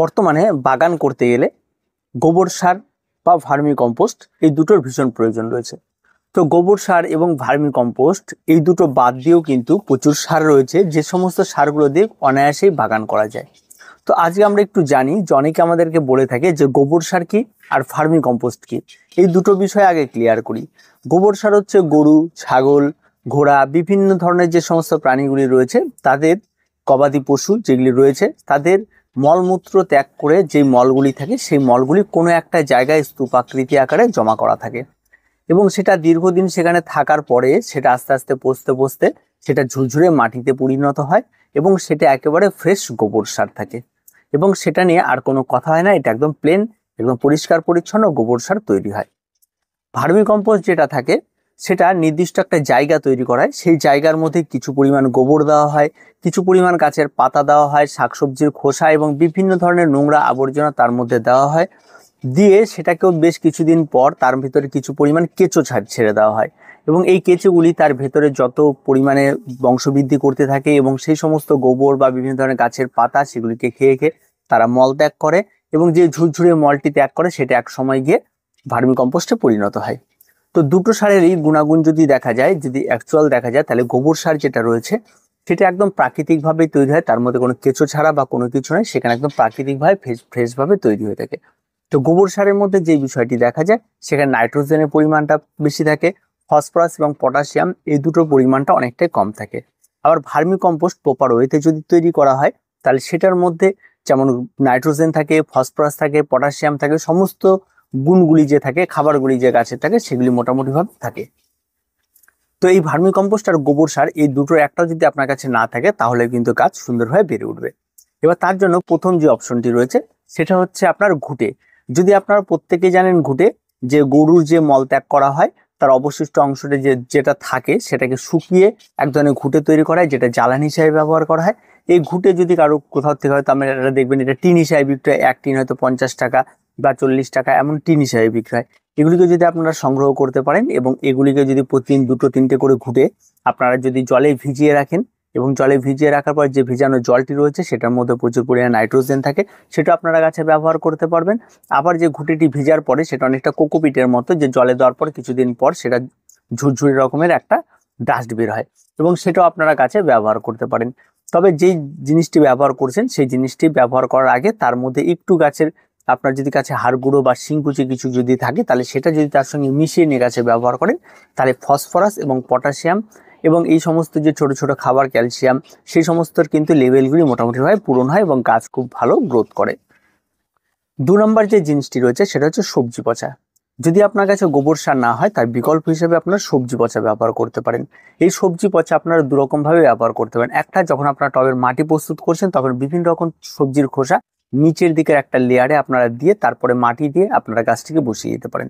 বর্তমানে বাগান করতে গেলে গোবর সার বা ভার্মি কম্পোস্ট এই দুটোর ভীষণ প্রয়োজন রয়েছে তো গোবর সার এবং ভার্মি কম্পোস্ট এই দুটো বাদ দিয়েও কিন্তু প্রচুর সার রয়েছে যে সমস্ত সারগুলো দিয়ে অনায়াসেই বাগান করা যায় তো আজকে আমরা একটু জানি যে অনেকে আমাদেরকে বলে থাকে যে গোবর সার কি আর ফার্মি কম্পোস্ট কি এই দুটো বিষয় আগে ক্লিয়ার করি গোবর সার হচ্ছে গরু ছাগল ঘোড়া বিভিন্ন ধরনের যে সমস্ত প্রাণীগুলি রয়েছে তাদের গবাদি পশু যেগুলি রয়েছে তাদের মলমূত্র ত্যাগ করে যে মলগুলি থাকে সেই মলগুলি কোনো একটা জায়গায় স্তূপাকৃতি আকারে জমা করা থাকে এবং সেটা দীর্ঘদিন সেখানে থাকার পরে সেটা আস্তে আস্তে পচতে পচতে সেটা ঝুরঝুরে মাটিতে পরিণত হয় এবং সেটা একেবারে ফ্রেশ গোবর সার থাকে এবং সেটা নিয়ে আর কোনো কথা হয় না এটা একদম প্লেন একদম পরিষ্কার পরিচ্ছন্ন গোবর সার তৈরি হয় ভার্মিকম্পোস্ট যেটা থাকে সেটা নির্দিষ্ট একটা জায়গা তৈরি করায় সেই জায়গার মধ্যে কিছু পরিমাণ গোবর দেওয়া হয় কিছু পরিমাণ গাছের পাতা দেওয়া হয় শাকসবজির খোসা এবং বিভিন্ন ধরনের নোংরা আবর্জনা তার মধ্যে দেওয়া হয় দিয়ে সেটাকেও বেশ কিছুদিন পর তার ভিতরে কিছু পরিমাণ কেঁচো ছাড় ছেড়ে দেওয়া হয় এবং এই কেঁচোগুলি তার ভেতরে যত পরিমাণে বংশবৃদ্ধি করতে থাকে এবং সেই সমস্ত গোবর বা বিভিন্ন ধরনের গাছের পাতা সেগুলিকে খেয়ে খেয়ে তারা মল ত্যাগ করে এবং যে ঝুরঝুরে মলটি ত্যাগ করে সেটা এক সময় গিয়ে ভার্মিকম্পোস্টে পরিণত হয় তো দুটো সারেরই গুণাগুণ যদি দেখা যায় যদি অ্যাকচুয়াল দেখা যায় তাহলে গোবর সার যেটা রয়েছে সেটা একদম প্রাকৃতিকভাবেই তৈরি হয় তার মধ্যে কোনো কেঁচো ছাড়া বা কোনো কিছু নয় সেখানে একদম প্রাকৃতিকভাবে ফ্রেশ ফ্রেশভাবে তৈরি হয়ে থাকে তো গোবর সারের মধ্যে যে বিষয়টি দেখা যায় সেখানে নাইট্রোজেনের পরিমাণটা বেশি থাকে ফসফরাস এবং পটাশিয়াম এই দুটোর পরিমাণটা অনেকটাই কম থাকে আবার ভার্মি কম্পোস্ট প্রপার ওয়েতে যদি তৈরি করা হয় তাহলে সেটার মধ্যে যেমন নাইট্রোজেন থাকে ফসফরাস থাকে পটাশিয়াম থাকে সমস্ত গুণগুলি যে থাকে খাবারগুলি যে গাছে থাকে সেগুলি মোটামুটিভাবে থাকে তো এই ভার্মি কম্পোস্ট আর গোবর সার এই দুটোর একটাও যদি আপনার কাছে না থাকে তাহলে কিন্তু গাছ সুন্দরভাবে বেড়ে উঠবে এবার তার জন্য প্রথম যে অপশনটি রয়েছে সেটা হচ্ছে আপনার ঘুটে যদি আপনারা প্রত্যেকে জানেন ঘুটে যে গরুর যে মল ত্যাগ করা হয় তার অবশিষ্ট অংশটা যে যেটা থাকে সেটাকে শুকিয়ে এক ধরনের ঘুটে তৈরি করা হয় যেটা জ্বালানি হিসাবে ব্যবহার করা হয় এই ঘুটে যদি কারো কোথাও থেকে হয়তো আমরা দেখবেন এটা টিন হিসাবে হয় এক টিন হয়তো পঞ্চাশ টাকা বা চল্লিশ টাকা এমন টিন হিসাবে বিক্রয় এগুলিকে যদি আপনারা সংগ্রহ করতে পারেন এবং এগুলিকে যদি প্রতিদিন দুটো তিনটে করে ঘুটে আপনারা যদি জলে ভিজিয়ে রাখেন এবং জলে ভিজিয়ে রাখার পর যে ভিজানো জলটি রয়েছে সেটার মধ্যে প্রচুর পরিমাণে নাইট্রোজেন থাকে সেটা আপনারা গাছে ব্যবহার করতে পারবেন আবার যে ঘুটিটি ভিজার পরে সেটা অনেকটা কোকোপিটের মতো যে জলে দেওয়ার পর কিছুদিন পর সেটা ঝুরঝুরি রকমের একটা ডাস্ট বের হয় এবং সেটাও আপনারা গাছে ব্যবহার করতে পারেন তবে যেই জিনিসটি ব্যবহার করছেন সেই জিনিসটি ব্যবহার করার আগে তার মধ্যে একটু গাছের আপনার যদি কাছে হাড় গুঁড়ো বা শিংকুচি কিছু যদি থাকে তাহলে সেটা যদি তার সঙ্গে মিশিয়ে নিয়ে গাছে ব্যবহার করেন তাহলে ফসফরাস এবং পটাশিয়াম এবং এই সমস্ত যে ছোট ছোট খাবার ক্যালসিয়াম সেই সমস্তর কিন্তু লেভেলগুলি মোটামুটিভাবে পূরণ হয় এবং গাছ খুব ভালো গ্রোথ করে দু নম্বর যে জিনিসটি রয়েছে সেটা হচ্ছে সবজি পচা যদি আপনার কাছে গোবর সার না হয় তার বিকল্প হিসেবে আপনার সবজি পচা ব্যবহার করতে পারেন এই সবজি পচা আপনারা দুরকমভাবে ব্যবহার করতে পারেন একটা যখন আপনার টবের মাটি প্রস্তুত করছেন তখন বিভিন্ন রকম সবজির খোসা নিচের দিকের একটা লেয়ারে আপনারা দিয়ে তারপরে মাটি দিয়ে আপনারা গাছটিকে বসিয়ে দিতে পারেন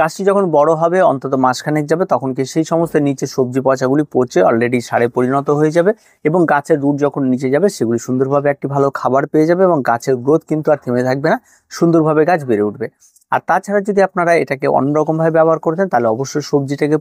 গাছটি যখন বড় হবে অন্তত মাসখানেক যাবে তখন কি সেই সমস্ত নিচে সবজি পচাগুলি পচে অলরেডি সারে পরিণত হয়ে যাবে এবং গাছের রুট যখন নিচে যাবে সেগুলি সুন্দরভাবে একটি ভালো খাবার পেয়ে যাবে এবং গাছের গ্রোথ কিন্তু আর থেমে থাকবে না সুন্দরভাবে গাছ বেড়ে উঠবে আর তাছাড়া যদি আপনারা এটাকে অন্যরকমভাবে ব্যবহার করতেন তাহলে অবশ্যই সবজিটাকে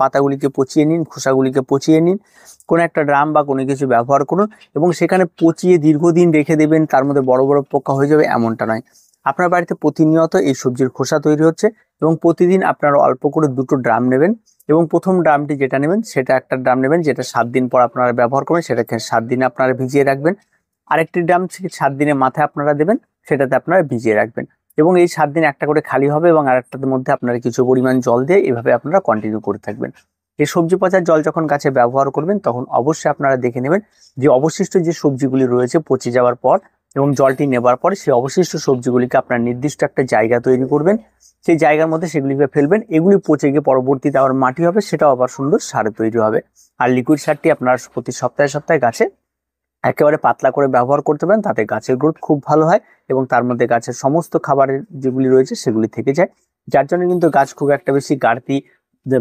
পাতাগুলিকে পচিয়ে নিন খোসাগুলিকে পচিয়ে নিন কোনো একটা ড্রাম বা কোনো কিছু ব্যবহার করুন এবং সেখানে পচিয়ে দীর্ঘদিন রেখে দেবেন তার মধ্যে বড় বড় পোকা হয়ে যাবে এমনটা নয় আপনার বাড়িতে প্রতিনিয়ত এই সবজির খোসা তৈরি হচ্ছে এবং প্রতিদিন আপনারা অল্প করে দুটো ড্রাম নেবেন এবং প্রথম ড্রামটি যেটা নেবেন সেটা একটা ড্রাম নেবেন যেটা সাত দিন পর আপনারা ব্যবহার করবেন সেটাকে সাত দিনে আপনারা ভিজিয়ে রাখবেন আরেকটি ড্রাম সাত দিনের মাথায় আপনারা দেবেন সেটাতে আপনারা ভিজিয়ে রাখবেন এবং এই সাত দিন একটা করে খালি হবে এবং আর একটার মধ্যে আপনারা কিছু পরিমাণ জল দিয়ে এভাবে আপনারা কন্টিনিউ করে থাকবেন এই সবজি পচার জল যখন গাছে ব্যবহার করবেন তখন অবশ্যই আপনারা দেখে নেবেন যে অবশিষ্ট যে সবজিগুলি রয়েছে পচে যাওয়ার পর এবং জলটি নেবার পরে সেই অবশিষ্ট সবজিগুলিকে আপনার নির্দিষ্ট একটা জায়গা তৈরি করবেন সেই জায়গার মধ্যে সেগুলিকে ফেলবেন এগুলি পচে গিয়ে পরবর্তীতে আবার মাটি হবে সেটাও আবার সুন্দর সার তৈরি হবে আর লিকুইড সারটি আপনার প্রতি সপ্তাহে সপ্তাহে গাছে একেবারে পাতলা করে ব্যবহার করতে পারেন তাতে গাছের গ্রোথ খুব ভালো হয় এবং তার মধ্যে গাছের সমস্ত খাবারের যেগুলি রয়েছে সেগুলি থেকে যায় যার জন্য কিন্তু গাছ খুব একটা বেশি গাড়তি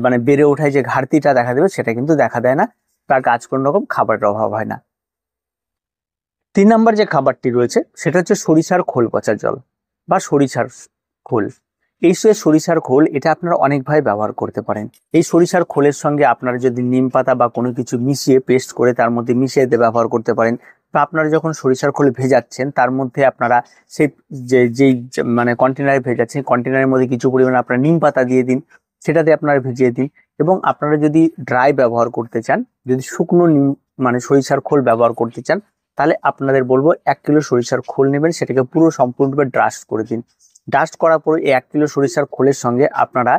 মানে বেড়ে ওঠায় যে ঘাটতিটা দেখা দেবে সেটা কিন্তু দেখা দেয় না তার গাছ কোনো রকম খাবারের অভাব হয় না তিন নম্বর যে খাবারটি রয়েছে সেটা হচ্ছে সরিষার খোল পচা জল বা সরিষার খোল এই যে সরিষার খোল এটা আপনারা অনেকভাবে ব্যবহার করতে পারেন এই সরিষার খোলের সঙ্গে আপনারা যদি নিম পাতা বা কোনো কিছু মিশিয়ে পেস্ট করে তার মধ্যে মিশিয়ে দিয়ে ব্যবহার করতে পারেন বা আপনারা যখন সরিষার খোল ভেজাচ্ছেন তার মধ্যে আপনারা সেই যে যেই মানে কন্টেনারে ভেজাচ্ছেন কন্টেনারের মধ্যে কিছু পরিমাণ আপনারা নিম পাতা দিয়ে দিন সেটাতে আপনারা ভিজিয়ে দিন এবং আপনারা যদি ড্রাই ব্যবহার করতে চান যদি শুকনো নিম মানে সরিষার খোল ব্যবহার করতে চান তাহলে আপনাদের বলবো এক কিলো সরিষার খোল নেবেন সেটাকে পুরো সম্পূর্ণরূপে ড্রাস্ট করে দিন ডাস্ট করার পর এক কিলো সরিষার খোলের সঙ্গে আপনারা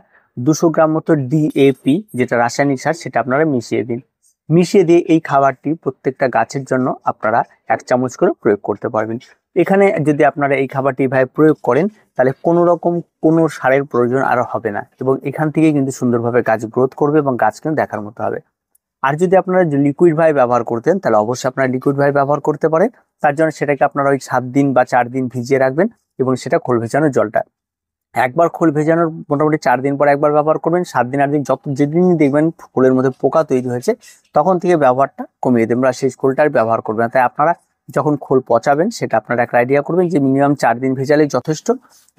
দুশো গ্রাম মতো ডিএপি যেটা রাসায়নিক সার সেটা আপনারা মিশিয়ে দিন মিশিয়ে দিয়ে এই খাবারটি প্রত্যেকটা গাছের জন্য আপনারা এক চামচ করে প্রয়োগ করতে পারবেন এখানে যদি আপনারা এই খাবারটি এভাবে প্রয়োগ করেন তাহলে কোনো রকম কোনো সারের প্রয়োজন আরও হবে না এবং এখান থেকে কিন্তু সুন্দরভাবে গাছ গ্রোথ করবে এবং গাছ কিন্তু দেখার মতো হবে আর যদি আপনারা লিকুইড ভাই ব্যবহার করতেন তাহলে অবশ্যই আপনারা লিকুইড ভাই ব্যবহার করতে পারেন তার জন্য সেটাকে আপনারা ওই সাত দিন বা চার দিন ভিজিয়ে রাখবেন এবং সেটা খোল ভেজানোর জলটা একবার খোল ভেজানোর মোটামুটি চার দিন পর একবার ব্যবহার করবেন সাত দিন আট দিন যত যেদিনই দেখবেন খোলের মধ্যে পোকা তৈরি হয়েছে তখন থেকে ব্যবহারটা কমিয়ে দেবেন বা সেই খোলটা আর ব্যবহার করবেন তাই আপনারা যখন খোল পচাবেন সেটা আপনারা একটা আইডিয়া করবেন যে মিনিমাম চার দিন ভেজালে যথেষ্ট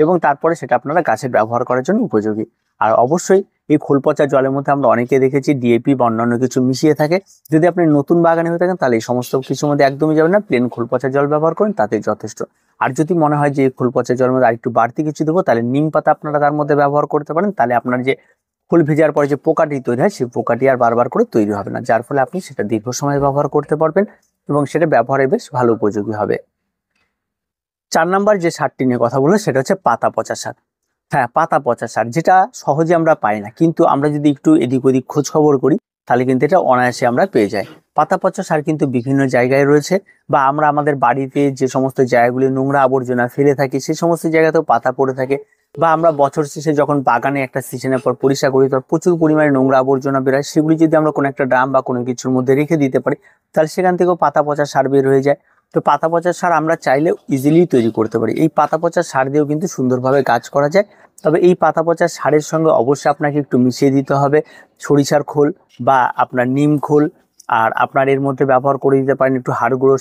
এবং তারপরে সেটা আপনারা গাছের ব্যবহার করার জন্য উপযোগী আর অবশ্যই এই খোল পচা জলের মধ্যে আমরা অনেকে দেখেছি ডিএপি বা অন্যান্য কিছু মিশিয়ে থাকে যদি আপনি নতুন বাগানে হয়ে থাকেন তাহলে এই সমস্ত কিছুর মধ্যে একদমই যাবেন না প্লেন খোল পচা জল ব্যবহার করেন তাতে যথেষ্ট আর যদি মনে হয় যে খোল পচা জলের মধ্যে আরেকটু বাড়তি কিছু দেবো তাহলে নিম পাতা আপনারা তার মধ্যে ব্যবহার করতে পারেন তাহলে আপনার যে ফুল ভেজার পরে যে পোকাটি তৈরি হয় সেই পোকাটি আর বারবার করে তৈরি হবে না যার ফলে আপনি সেটা দীর্ঘ সময় ব্যবহার করতে পারবেন এবং সেটা ব্যবহারে বেশ ভালো উপযোগী হবে চার নাম্বার যে সারটি নিয়ে কথা বললো সেটা হচ্ছে পাতা পচা সার হ্যাঁ পাতা পচা সার যেটা সহজে আমরা পাই না কিন্তু আমরা যদি একটু এদিক ওদিক খোঁজখবর খবর করি তাহলে কিন্তু এটা অনায়াসে আমরা পেয়ে যাই পাতা পচা সার কিন্তু বিভিন্ন জায়গায় রয়েছে বা আমরা আমাদের বাড়িতে যে সমস্ত জায়গাগুলি নোংরা আবর্জনা ফেলে থাকি সেই সমস্ত জায়গাতেও পাতা পড়ে থাকে বা আমরা বছর শেষে যখন বাগানে একটা সিজনের পর পরিষ্কার করি তখন প্রচুর পরিমাণে নোংরা আবর্জনা বেরোয় সেগুলি যদি আমরা কোনো একটা ড্রাম বা কোনো কিছুর মধ্যে রেখে দিতে পারি তাহলে সেখান থেকেও পাতা পচা সার বের হয়ে যায় তো পাতা পচা সার আমরা চাইলে ইজিলি তৈরি করতে পারি এই পাতা পচা সার দিয়েও কিন্তু সুন্দরভাবে গাছ করা যায় তবে এই পাতা পচা সারের সঙ্গে অবশ্যই আপনাকে একটু মিশিয়ে দিতে হবে সরিষার খোল বা আপনার নিম খোল আর আপনার এর মধ্যে ব্যবহার করে দিতে পারেন একটু হাড় গুঁড়ো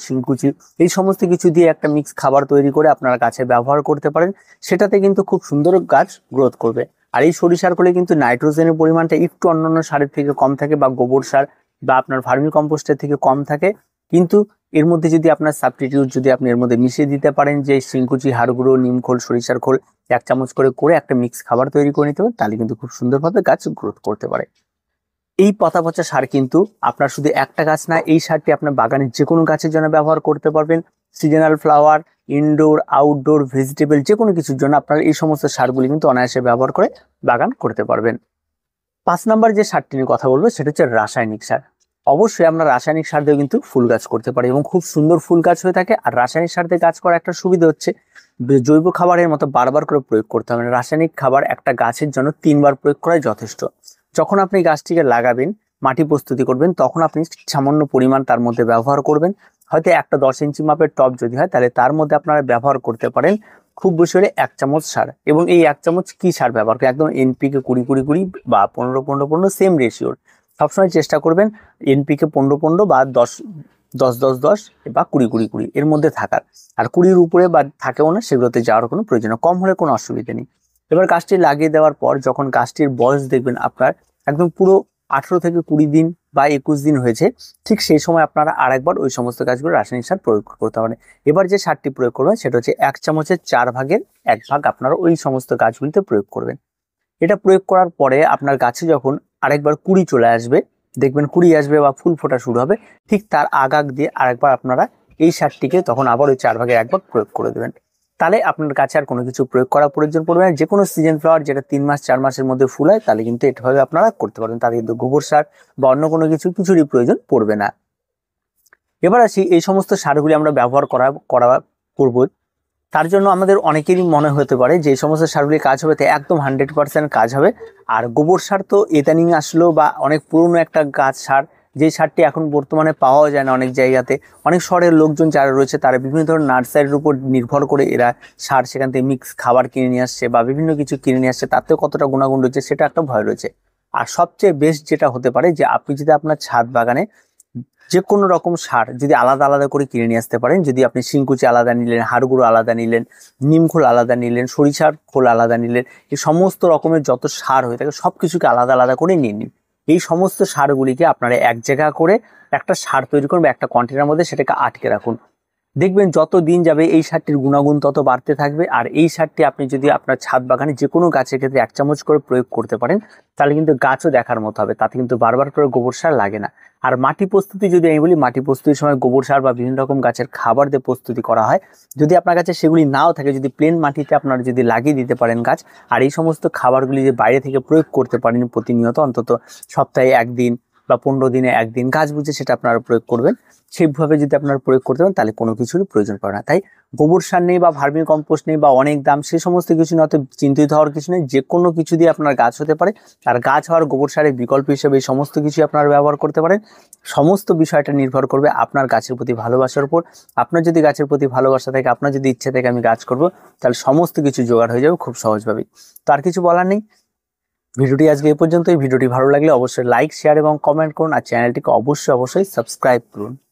এই সমস্ত কিছু দিয়ে একটা মিক্স খাবার তৈরি করে আপনারা গাছে ব্যবহার করতে পারেন সেটাতে কিন্তু খুব সুন্দর গাছ গ্রোথ করবে আর এই সরিষার খোলে কিন্তু নাইট্রোজেনের পরিমাণটা একটু অন্যান্য সারের থেকে কম থাকে বা গোবর সার বা আপনার ফার্মি কম্পোস্টের থেকে কম থাকে কিন্তু এর মধ্যে যদি আপনার সাবস্টিটিউট যদি আপনি এর মধ্যে মিশিয়ে দিতে পারেন যে শিঙ্কুচি হাড়গুঁড়ো নিম খোল সরিষার খোল এক চামচ করে করে একটা মিক্স খাবার তৈরি করে নিতে পারেন তাহলে কিন্তু খুব সুন্দরভাবে গাছ গ্রোথ করতে পারে এই পাতা পচা সার কিন্তু আপনার শুধু একটা গাছ না এই সারটি আপনার বাগানের যে কোনো গাছের জন্য ব্যবহার করতে পারবেন seasonal flower indoor outdoor vegetable যে কোনো কিছুর জন্য আপনারা এই সমস্ত সারগুলি কিন্তু অনায়াসে ব্যবহার করে বাগান করতে পারবেন পাঁচ নাম্বার যে সারটি নিয়ে কথা বলবো সেটা হচ্ছে রাসায়নিক সার অবশ্যই আমরা রাসায়নিক সার দিয়েও কিন্তু ফুল গাছ করতে পারি এবং খুব সুন্দর ফুল গাছ হয়ে থাকে আর রাসায়নিক সার দিয়ে গাছ করার একটা সুবিধা হচ্ছে জৈব খাবারের মতো বারবার করে প্রয়োগ করতে হবে না মানে রাসায়নিক খাবার একটা গাছের জন্য তিনবার প্রয়োগ করাই যথেষ্ট যখন আপনি গাছটিকে লাগাবেন মাটি প্রস্তুতি করবেন তখন আপনি সামান্য পরিমাণ তার মধ্যে ব্যবহার করবেন হয়তো একটা দশ ইঞ্চি মাপের টপ যদি হয় তাহলে তার মধ্যে আপনারা ব্যবহার করতে পারেন খুব বেশি হলে এক চামচ সার এবং এই এক চামচ কি সার ব্যবহার করে একদম এনপিকে কুড়ি কুড়ি কুড়ি বা পনেরো পনেরো পনেরো সেম রেশিওর সবসময় চেষ্টা করবেন এনপিকে পনেরো পনেরো বা দশ দশ দশ দশ বা কুড়ি কুড়ি কুড়ি এর মধ্যে থাকার আর কুড়ির উপরে বা থাকেও না সেগুলোতে যাওয়ার কোনো প্রয়োজন কম হলে কোনো অসুবিধে নেই এবার গাছটি লাগিয়ে দেওয়ার পর যখন গাছটির বয়স দেখবেন আপনার একদম পুরো আঠেরো থেকে কুড়ি দিন বা একুশ দিন হয়েছে ঠিক সেই সময় আপনারা আরেকবার ওই সমস্ত গাছগুলো রাসায়নিক সার প্রয়োগ করতে পারেন এবার যে সারটি প্রয়োগ করবেন সেটা হচ্ছে এক চামচের চার ভাগের এক ভাগ আপনারা ওই সমস্ত গাছগুলিতে প্রয়োগ করবেন এটা প্রয়োগ করার পরে আপনার গাছে যখন আরেকবার কুড়ি চলে আসবে দেখবেন কুড়ি আসবে বা ফুল ফোটা শুরু হবে ঠিক তার আগ আগ দিয়ে আরেকবার আপনারা এই সারটিকে তখন আবার ওই চার ভাগে একবার প্রয়োগ করে দেবেন তাহলে আপনার কাছে আর কোনো কিছু প্রয়োগ করার প্রয়োজন পড়বে না যে কোনো সিজন ফ্লাওয়ার যেটা তিন মাস চার মাসের মধ্যে ফুল হয় তাহলে কিন্তু এটাভাবে আপনারা করতে পারবেন তাতে কিন্তু গোবর সার বা অন্য কোনো কিছু কিছুরই প্রয়োজন পড়বে না এবার আসি এই সমস্ত সারগুলি আমরা ব্যবহার করা করা করবো তার জন্য আমাদের অনেকেরই মনে হতে পারে যে সমস্ত সারগুলি কাজ হবে তা একদম হান্ড্রেড পারসেন্ট কাজ হবে আর গোবর সার তো ইদানিং আসলো বা অনেক পুরনো একটা গাছ সার যে সারটি এখন বর্তমানে পাওয়া যায় না অনেক জায়গাতে অনেক শহরের লোকজন যারা রয়েছে তারা বিভিন্ন ধরনের নার্সারির উপর নির্ভর করে এরা সার সেখান থেকে মিক্স খাবার কিনে নিয়ে আসছে বা বিভিন্ন কিছু কিনে নিয়ে আসছে তাতেও কতটা গুণাগুণ রয়েছে সেটা একটা ভয় রয়েছে আর সবচেয়ে বেস্ট যেটা হতে পারে যে আপনি যদি আপনার ছাদ বাগানে যে কোনো রকম সার যদি আলাদা আলাদা করে কিনে নিয়ে আসতে পারেন যদি আপনি শিংকুচি আলাদা নিলেন হাড়গুঁড়ো আলাদা নিলেন নিমখোল আলাদা নিলেন সরিষার খোল আলাদা নিলেন এই সমস্ত রকমের যত সার হয়ে থাকে সব কিছুকে আলাদা আলাদা করে নিয়ে নিন এই সমস্ত সারগুলিকে আপনারা এক জায়গা করে একটা সার তৈরি করুন বা একটা কন্টেনার মধ্যে সেটাকে আটকে রাখুন দেখবেন যত দিন যাবে এই সারটির গুণাগুণ তত বাড়তে থাকবে আর এই সারটি আপনি যদি আপনার ছাদ বাগানে যে কোনো গাছের ক্ষেত্রে এক চামচ করে প্রয়োগ করতে পারেন তাহলে কিন্তু গাছও দেখার মতো হবে তাতে কিন্তু বারবার করে গোবর সার লাগে না আর মাটি প্রস্তুতি যদি আমি বলি মাটি প্রস্তুতির সময় গোবর সার বা বিভিন্ন রকম গাছের খাবার দিয়ে প্রস্তুতি করা হয় যদি আপনার কাছে সেগুলি নাও থাকে যদি প্লেন মাটিতে আপনারা যদি লাগিয়ে দিতে পারেন গাছ আর এই সমস্ত খাবারগুলি যে বাইরে থেকে প্রয়োগ করতে পারেন প্রতিনিয়ত অন্তত সপ্তাহে একদিন বা পনেরো দিনে একদিন গাছ বুঝে সেটা আপনারা প্রয়োগ করবেন সেইভাবে যদি আপনারা প্রয়োগ করতে পারেন তাহলে কোনো কিছুর প্রয়োজন পড়ে না তাই গোবর সার নেই বা ভার্মি কম্পোস্ট নেই বা অনেক দাম সে সমস্ত কিছু না অত চিন্তিত হওয়ার কিছু নেই যে কোনো কিছু দিয়ে আপনার গাছ হতে পারে আর গাছ হওয়ার গোবর সারের বিকল্প হিসেবে এই সমস্ত কিছু আপনারা ব্যবহার করতে পারেন সমস্ত বিষয়টা নির্ভর করবে আপনার গাছের প্রতি ভালোবাসার উপর আপনার যদি গাছের প্রতি ভালোবাসা থাকে আপনার যদি ইচ্ছে থাকে আমি গাছ করব তাহলে সমস্ত কিছু জোগাড় হয়ে যাবে খুব সহজভাবেই তো আর কিছু বলার নেই ভিডিওটি আজকে এ পর্যন্ত এই ভিডিওটি ভালো লাগলে অবশ্যই লাইক শেয়ার এবং কমেন্ট করুন আর চ্যানেলটিকে অবশ্যই অবশ্যই সাবস্ক্রাইব করুন